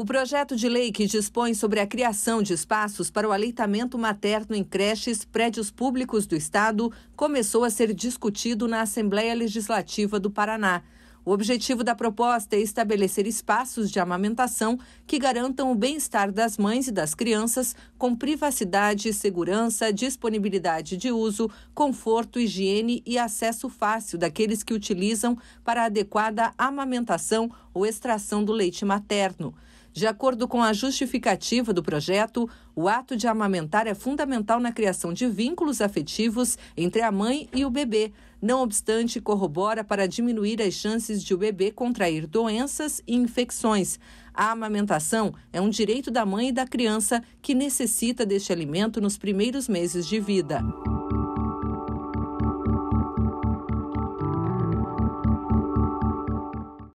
O projeto de lei que dispõe sobre a criação de espaços para o aleitamento materno em creches, prédios públicos do Estado, começou a ser discutido na Assembleia Legislativa do Paraná. O objetivo da proposta é estabelecer espaços de amamentação que garantam o bem-estar das mães e das crianças, com privacidade, segurança, disponibilidade de uso, conforto, higiene e acesso fácil daqueles que utilizam para adequada amamentação ou extração do leite materno. De acordo com a justificativa do projeto, o ato de amamentar é fundamental na criação de vínculos afetivos entre a mãe e o bebê, não obstante, corrobora para diminuir as chances de o bebê contrair doenças e infecções. A amamentação é um direito da mãe e da criança que necessita deste alimento nos primeiros meses de vida.